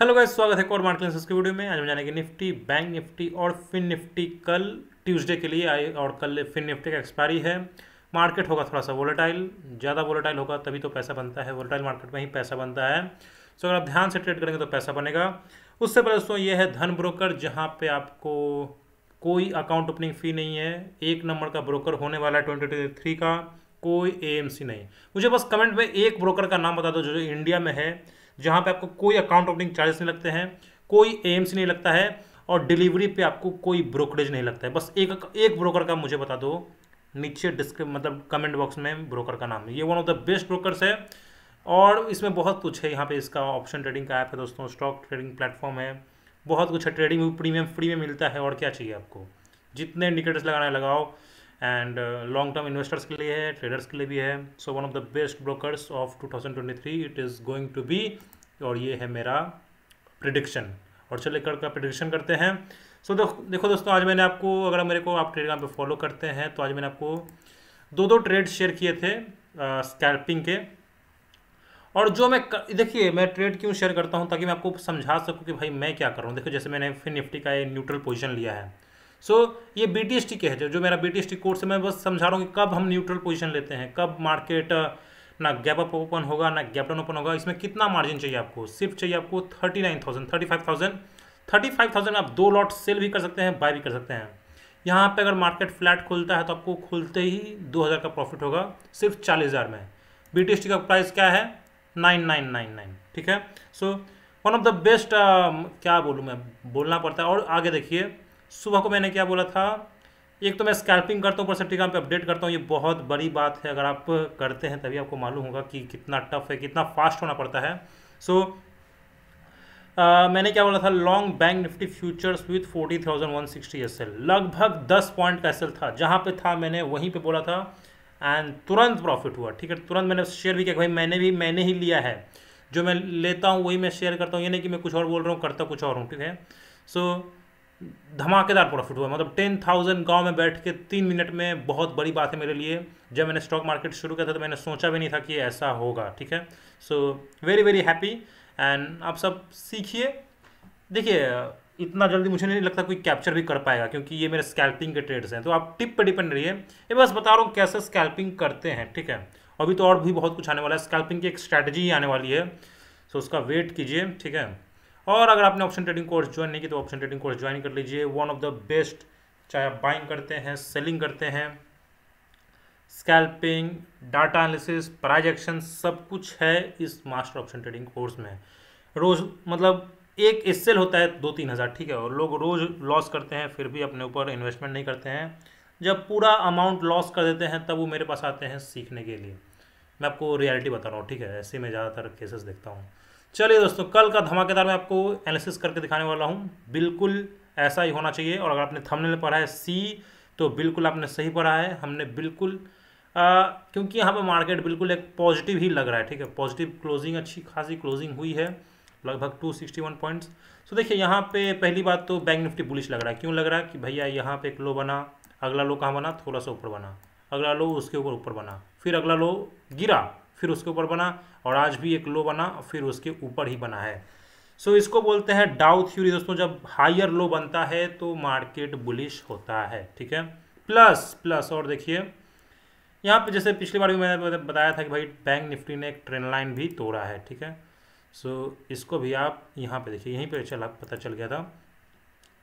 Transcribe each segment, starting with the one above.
hello guys स्वागत है core market classes video में आज हम जानेंगे निफ्टी बैंक निफ्टी और फिन निफ्टी कल ट्यूसडे के लिए आई और कल फिन निफ्टी का एक्सपायरी है मार्केट होगा थोड़ा सा वोलेटाइल ज़्यादा वोलेटाइल होगा तभी तो पैसा बनता है वोलेटाइल मार्केट में ही पैसा बनता है सो अगर आप ध्यान से ट्रेड करेंगे तो पैसा बनेगा उससे पहले दोस्तों ये है धन ब्रोकर जहाँ पर आपको कोई अकाउंट ओपनिंग फ़ी नहीं है एक नंबर का ब्रोकर होने वाला है ट्वेंटी थ्री का कोई ए नहीं मुझे बस कमेंट में एक ब्रोकर का नाम बता दो जो इंडिया में है जहाँ पे आपको कोई अकाउंट ओपनिंग चार्जेस नहीं लगते हैं कोई एम्स नहीं लगता है और डिलीवरी पे आपको कोई ब्रोकरेज नहीं लगता है बस एक एक ब्रोकर का मुझे बता दो नीचे डिस्क मतलब कमेंट बॉक्स में ब्रोकर का नाम है ये one of the best brokers है और इसमें बहुत कुछ है यहाँ पे इसका ऑप्शन ट्रेडिंग का ऐप है दोस्तों स्टॉक ट्रेडिंग प्लेटफॉर्म है बहुत कुछ है ट्रेडिंग भी प्रीमियम फ्री में मिलता है और क्या चाहिए आपको जितने इंडिकेटर्स लगाना है लगाओ एंड लॉन्ग टर्म इन्वेस्टर्स के लिए है ट्रेडर्स के लिए भी है so one of the best brokers of 2023 it is going to be और ये है मेरा प्रिडिक्शन और चलिए कर का प्रिडिक्शन करते हैं सो so, देखो देखो दोस्तों आज मैंने आपको अगर मेरे को आप टेलीग्राम पे फॉलो करते हैं तो आज मैंने आपको दो दो ट्रेड शेयर किए थे स्कैल्पिंग के और जो मैं देखिए मैं ट्रेड क्यों शेयर करता हूँ ताकि मैं आपको समझा सकूँ कि भाई मैं क्या कर रहा हूँ देखो जैसे मैंने फिर निफ्टी का न्यूट्रल पोजिशन लिया है सो so, ये बी टी के है जो मेरा B T S T course है मैं बस समझा रहा हूँ कि कब हम न्यूट्रल पोजिशन लेते हैं कब मार्केट ना गैप अप ओपन होगा ना गैप डाउन ओपन होगा इसमें कितना मार्जिन चाहिए आपको सिर्फ चाहिए आपको thirty nine thousand thirty five thousand thirty five thousand आप दो लॉट सेल भी कर सकते हैं बाय भी कर सकते हैं यहाँ पे अगर मार्केट फ्लैट खुलता है तो आपको खुलते ही दो हज़ार का प्रॉफिट होगा सिर्फ चालीस हज़ार में बी का प्राइस क्या है नाइन नाइन नाइन नाइन ठीक है so one of the best क्या बोलूँ मैं बोलना पड़ता है और आगे देखिए सुबह को मैंने क्या बोला था एक तो मैं स्कैल्पिंग करता हूँ परसेप्टिग्राम पे अपडेट करता हूँ ये बहुत बड़ी बात है अगर आप करते हैं तभी आपको मालूम होगा कि कितना टफ है कितना फास्ट होना पड़ता है सो so, Uh, मैंने क्या बोला था long bank Nifty futures with 40,160 L लगभग 10 पॉइंट का एसएल था जहाँ पे था मैंने वहीं पे बोला था एंड तुरंत प्रॉफिट हुआ ठीक है तुरंत मैंने शेयर भी किया भाई मैंने भी मैंने ही लिया है जो मैं लेता हूँ वही मैं शेयर करता हूँ ये नहीं कि मैं कुछ और बोल रहा हूँ करता कुछ और हूँ ठीक है सो so, धमाकेदार प्रॉफिट हुआ मतलब टेन थाउजेंड गाँव में बैठ के तीन मिनट में बहुत बड़ी बात है मेरे लिए जब मैंने स्टॉक मार्केट शुरू किया था तो मैंने सोचा भी नहीं था कि ऐसा होगा ठीक है so very very happy and आप सब सीखिए देखिए इतना जल्दी मुझे नहीं लगता कोई कैप्चर भी कर पाएगा क्योंकि ये मेरे स्कैल्पिंग के ट्रेड्स हैं तो आप टिप पर डिपेंड रहिए ये बस बता रहा हूँ कैसे स्कैल्पिंग करते हैं ठीक है अभी तो और भी बहुत कुछ आने वाला है स्कैल्पिंग की एक स्ट्रैटेजी आने वाली है सो उसका वेट कीजिए ठीक है और अगर आपने ऑप्शन ट्रेडिंग कोर्स ज्वाइन नहीं किया तो ऑप्शन ट्रेडिंग कोर्स ज्वाइन कर लीजिए वन ऑफ द बेस्ट चाहे आप बाइंग करते हैं सेलिंग करते हैं स्कैल्पिंग डाटा एनालिसिस प्राइजेक्शन सब कुछ है इस मास्टर ऑप्शन ट्रेडिंग कोर्स में रोज़ मतलब एक एसेल होता है दो तीन हज़ार ठीक है और लोग रोज़ लॉस करते हैं फिर भी अपने ऊपर इन्वेस्टमेंट नहीं करते हैं जब पूरा अमाउंट लॉस कर देते हैं तब वो मेरे पास आते हैं सीखने के लिए मैं आपको रियलिटी बता रहा हूँ ठीक है ऐसे में ज़्यादातर केसेस देखता हूँ चलिए दोस्तों कल का धमाकेदार मैं आपको एनालिसिस करके दिखाने वाला हूँ बिल्कुल ऐसा ही होना चाहिए और अगर आपने में पढ़ा है सी तो बिल्कुल आपने सही पढ़ा है हमने बिल्कुल आ, क्योंकि यहाँ पर मार्केट बिल्कुल एक पॉजिटिव ही लग रहा है ठीक है पॉजिटिव क्लोजिंग अच्छी खासी क्लोजिंग हुई है लगभग 261 पॉइंट्स तो देखिए यहाँ पे पहली बात तो बैंक निफ्टी बुलिश लग रहा है क्यों लग रहा है कि भैया यहाँ पे एक लो बना अगला लो कहाँ बना थोड़ा सा ऊपर बना अगला लो उसके ऊपर ऊपर बना फिर अगला लो गिरा फिर उसके ऊपर बना और आज भी एक लो बना फिर उसके ऊपर ही बना है सो so, इसको बोलते हैं डाउ थ्यूरी दोस्तों जब हायर लो बनता है तो मार्केट बुलिश होता है ठीक है प्लस प्लस और देखिए यहाँ पे जैसे पिछली बार भी मैंने मतलब बताया था कि भाई बैंक निफ्टी ने एक ट्रेंड लाइन भी तोड़ा है ठीक है सो so, इसको भी आप यहाँ पे देखिए यहीं पे चला पता चल गया था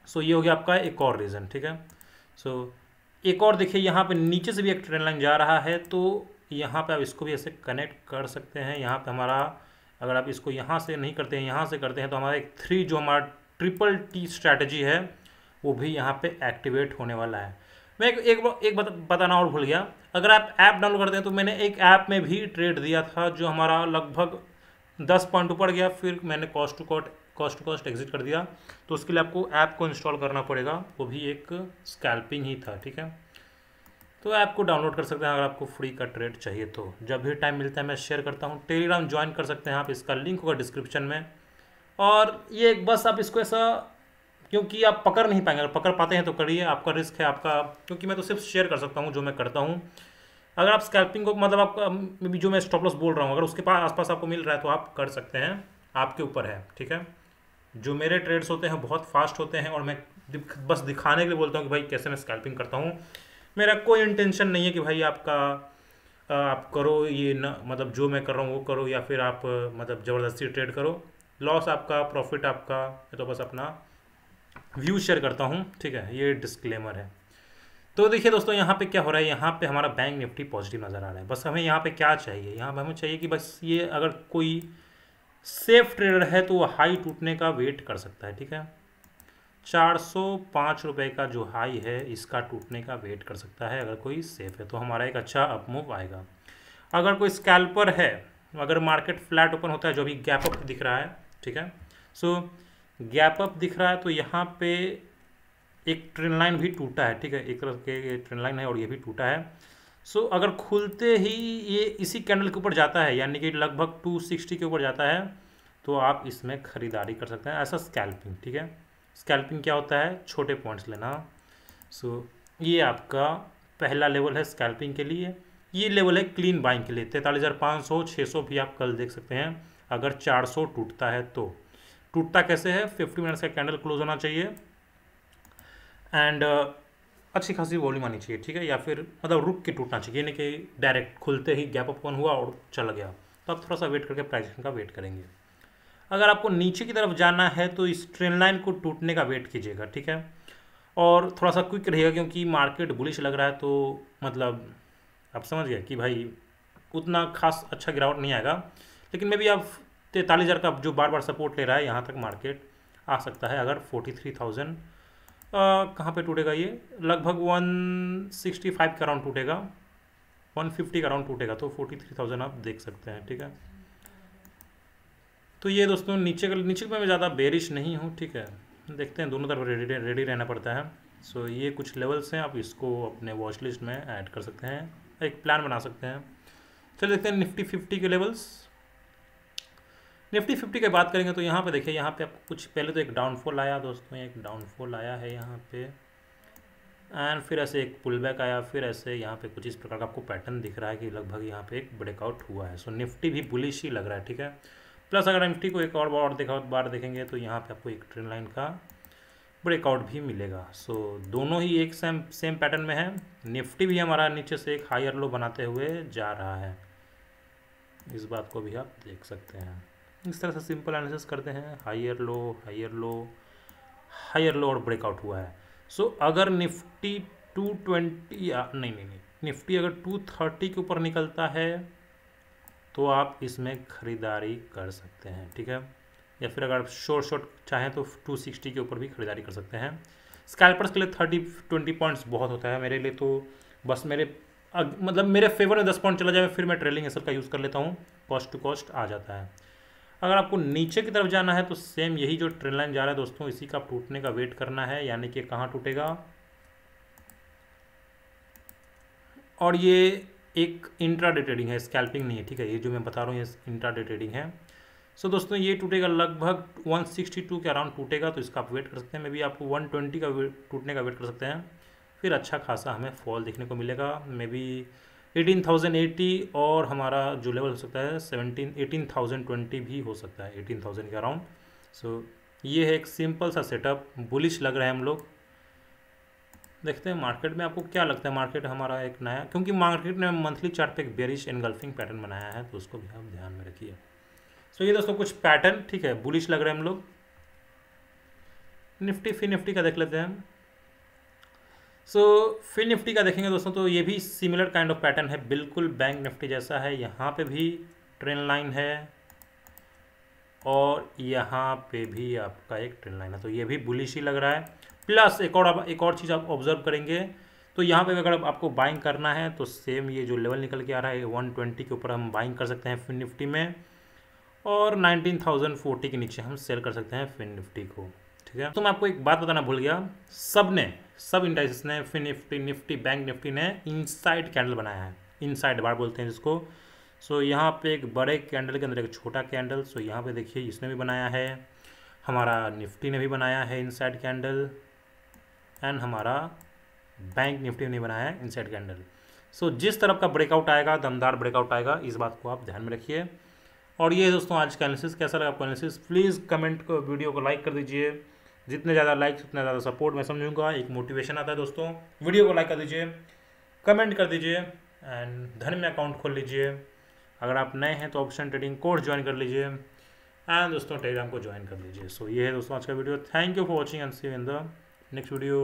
सो so, ये हो गया आपका एक और रीज़न ठीक है सो so, एक और देखिए यहाँ पे नीचे से भी एक ट्रेंड लाइन जा रहा है तो यहाँ पे आप इसको भी ऐसे कनेक्ट कर सकते हैं यहाँ पे हमारा अगर आप इसको यहाँ से नहीं करते हैं यहाँ से करते हैं तो हमारा एक थ्री जो हमारा ट्रिपल टी स्ट्रैटेजी है वो भी यहाँ पे एक्टिवेट होने वाला है मैं एक एक, एक बत, बताना और भूल गया अगर आप ऐप डाउनलोड करते हैं तो मैंने एक ऐप में भी ट्रेड दिया था जो हमारा लगभग दस पॉइंट ऊपर गया फिर मैंने cost to cost cost to cost exit कर दिया तो उसके लिए आपको ऐप को इंस्टॉल करना पड़ेगा वो भी एक स्कैल्पिंग ही था ठीक है तो ऐप को डाउनलोड कर सकते हैं अगर आपको फ्री का ट्रेड चाहिए तो जब भी टाइम मिलता है मैं शेयर करता हूँ टेलीग्राम ज्वाइन कर सकते हैं आप इसका लिंक होगा डिस्क्रिप्शन में और ये एक बस आप इसको ऐसा क्योंकि आप पकड़ नहीं पाएंगे अगर पकड़ पाते हैं तो करिए आपका रिस्क है आपका क्योंकि मैं तो सिर्फ शेयर कर सकता हूँ जो मैं करता हूँ अगर आप स्कैल्पिंग को मतलब आप जो मैं स्टॉप लॉस बोल रहा हूँ अगर उसके पास आसपास आपको मिल रहा है तो आप कर सकते हैं आपके ऊपर है ठीक है जो मेरे ट्रेड्स होते हैं बहुत फास्ट होते हैं और मैं बस दिखाने के लिए बोलता हूँ कि भाई कैसे मैं स्कैल्पिंग करता हूँ मेरा कोई इंटेंशन नहीं है कि भाई आपका आप करो ये न मतलब जो मैं कर रहा हूँ वो करो या फिर आप मतलब ज़बरदस्ती ट्रेड करो लॉस आपका प्रॉफिट आपका मैं तो बस अपना व्यू शेयर करता हूँ ठीक है ये डिस्क्लेमर है तो देखिए दोस्तों यहाँ पे क्या हो रहा है यहाँ पे हमारा बैंक निफ्टी पॉजिटिव नज़र आ रहा है बस हमें यहाँ पे क्या चाहिए यहाँ पर हमें चाहिए कि बस ये अगर कोई सेफ ट्रेडर है तो वो हाई टूटने का वेट कर सकता है ठीक है चार सौ पाँच रुपये का जो हाई है इसका टूटने का वेट कर सकता है अगर कोई सेफ है तो हमारा एक अच्छा अप मूव आएगा अगर कोई स्कैल्पर है अगर मार्केट फ्लैट ओपन होता है जो भी गैप अप दिख रहा है ठीक है सो so, गैप अप दिख रहा है तो यहाँ पे एक ट्रेन लाइन भी टूटा है ठीक है एक तरफ के ट्रेन लाइन है और ये भी टूटा है सो so, अगर खुलते ही ये इसी कैंडल के ऊपर जाता है यानी कि लगभग 260 के ऊपर जाता है तो आप इसमें ख़रीदारी कर सकते हैं ऐसा स्कैल्पिंग ठीक है स्कैल्पिंग क्या होता है छोटे पॉइंट्स लेना सो so, ये आपका पहला लेवल है स्कैल्पिंग के लिए ये लेवल है क्लीन बाइंग के लिए तैंतालीस हज़ार पाँच सौ छः सौ भी आप कल देख सकते हैं अगर चार सौ टूटता है तो टूटता कैसे है फिफ्टी मिनट्स का कैंडल क्लोज होना चाहिए एंड uh, अच्छी खासी वॉल्यूम आनी चाहिए ठीक है या फिर मतलब रुक के टूटना चाहिए यानी कि डायरेक्ट खुलते ही गैप अपन हुआ और चला गया तो आप थोड़ा सा वेट करके प्राइस का वेट करेंगे अगर आपको नीचे की तरफ जाना है तो इस ट्रेन लाइन को टूटने का वेट कीजिएगा ठीक है और थोड़ा सा क्विक रहेगा क्योंकि मार्केट बुलिश लग रहा है तो मतलब आप समझ गए कि भाई उतना खास अच्छा गिरावट नहीं आएगा लेकिन मे भी आप तैंतालीस हज़ार का जो बार बार सपोर्ट ले रहा है यहाँ तक मार्केट आ सकता है अगर फोर्टी थ्री थाउजेंड कहाँ पर टूटेगा ये लगभग वन सिक्सटी फाइव का राउंड टूटेगा वन फिफ्टी का राउंड टूटेगा तो फोर्टी थ्री थाउजेंड आप देख सकते हैं ठीक है तो ये दोस्तों नीचे का नीचे में ज़्यादा बेरिश नहीं हूँ ठीक है देखते हैं दोनों तरफ रेडी रेडी रहना पड़ता है सो so, ये कुछ लेवल्स हैं आप इसको अपने वॉच लिस्ट में ऐड कर सकते हैं एक प्लान बना सकते हैं चलिए देखते हैं निफ्टी फिफ्टी के लेवल्स निफ्टी फिफ्टी की बात करेंगे तो यहाँ पे देखिए यहाँ पे आपको कुछ पहले तो एक डाउनफॉल आया दोस्तों एक डाउनफॉल आया है यहाँ पे एंड फिर ऐसे एक पुल बैक आया फिर ऐसे यहाँ पे कुछ इस प्रकार का आपको पैटर्न दिख रहा है कि लगभग यहाँ पे एक ब्रेकआउट हुआ है सो so, निफ्टी भी बुलिश ही लग रहा है ठीक है प्लस अगर एम को एक और बार देखा बार देखेंगे तो यहाँ पे आपको एक ट्रेन लाइन का ब्रेकआउट भी मिलेगा सो so, दोनों ही एक सेम सेम पैटर्न में है निफ्टी भी हमारा नीचे से एक हायर लो बनाते हुए जा रहा है इस बात को भी आप देख सकते हैं इस तरह से सिंपल एनालिसिस करते हैं higher low higher low higher low और ब्रेकआउट हुआ है सो so, अगर निफ्टी टू ट्वेंटी नहीं नहीं नहीं निफ्टी अगर टू थर्टी के ऊपर निकलता है तो आप इसमें ख़रीदारी कर सकते हैं ठीक है या फिर अगर आप शॉर्ट शॉर्ट चाहें तो 260 के ऊपर भी ख़रीदारी कर सकते हैं स्कैल्पर्स के लिए थर्टी ट्वेंटी पॉइंट्स बहुत होता है मेरे लिए तो बस मेरे अग, मतलब मेरे फेवर में दस पॉइंट चला जाए फिर मैं ट्रेलिंग एसल का यूज़ कर लेता हूँ कॉस्ट टू कॉस्ट आ जाता है अगर आपको नीचे की तरफ जाना है तो सेम यही जो ट्रेन लाइन जा रहा है दोस्तों इसी का टूटने का वेट करना है यानी कि कहाँ टूटेगा और ये एक इंट्राडे ट्रेडिंग है स्कैल्पिंग नहीं है ठीक है ये जो मैं बता रहा हूँ ये इंट्राडे ट्रेडिंग है सो so, दोस्तों ये टूटेगा लगभग 162 के अराउंड टूटेगा तो इसका आप वेट कर सकते हैं मे बी आपको 120 का टूटने का वेट कर सकते हैं फिर अच्छा खासा हमें फॉल देखने को मिलेगा मे बी एटीन थाउजेंड और हमारा जो लेवल हो सकता है सेवनटीन एटीन थाउजेंड ट्वेंटी भी हो सकता है एटीन थाउजेंड के अराउंड सो so, ये है एक सिंपल सा सेटअप बुलिश लग रहा है हम लोग देखते हैं मार्केट में आपको क्या लगता है मार्केट हमारा एक नया क्योंकि मार्केट ने मंथली चार्ट पे एक बेरिश एनगल्फिंग पैटर्न बनाया है तो उसको भी आप ध्यान में रखिए सो ये दोस्तों कुछ पैटर्न ठीक है बुलिश लग रहे हैं हम लोग निफ्टी फी निफ्टी का देख लेते हैं सो so, फिर निफ्टी का देखेंगे दोस्तों तो ये भी सिमिलर काइंड ऑफ पैटर्न है बिल्कुल बैंक निफ्टी जैसा है यहाँ पे भी ट्रेन लाइन है और यहाँ पे भी आपका एक ट्रेन लाइन है तो ये भी बुलिश ही लग रहा है प्लस एक और एक और चीज़ आप ऑब्जर्व करेंगे तो यहाँ पे अगर आपको बाइंग करना है तो सेम ये जो लेवल निकल के आ रहा है वन ट्वेंटी के ऊपर हम बाइंग कर सकते हैं फिन निफ्टी में और नाइनटीन थाउजेंड फोर्टी के नीचे हम सेल कर सकते हैं फिन निफ्टी को ठीक है तो मैं आपको एक बात बताना भूल गया सब ने सब इंडाइसिस ने fin Nifty Nifty bank Nifty ने इनसाइड कैंडल बनाया है इनसाइड बार बोलते हैं जिसको सो so, यहाँ पे एक बड़े कैंडल के अंदर एक छोटा कैंडल सो so, यहाँ पे देखिए इसने भी बनाया है हमारा निफ्टी ने भी बनाया है इनसाइड कैंडल एंड हमारा बैंक निफ्टी ने बनाया है इनसाइड कैंडल सो जिस तरफ का ब्रेकआउट आएगा दमदार ब्रेकआउट आएगा इस बात को आप ध्यान में रखिए और ये दोस्तों आज का एनालिसिस कैसा लगा आपको एनालिसिस प्लीज़ कमेंट को वीडियो को लाइक कर दीजिए जितने ज़्यादा लाइक उतना ज़्यादा सपोर्ट मैं समझूंगा एक मोटिवेशन आता है दोस्तों वीडियो को लाइक कर दीजिए कमेंट कर दीजिए एंड धन में अकाउंट खोल लीजिए अगर आप नए हैं तो ऑप्शन ट्रेडिंग कोर्स ज्वाइन कर लीजिए एंड दोस्तों टेलीग्राम को ज्वाइन कर लीजिए सो so, ये है दोस्तों आज का video thank you for watching and see in the next video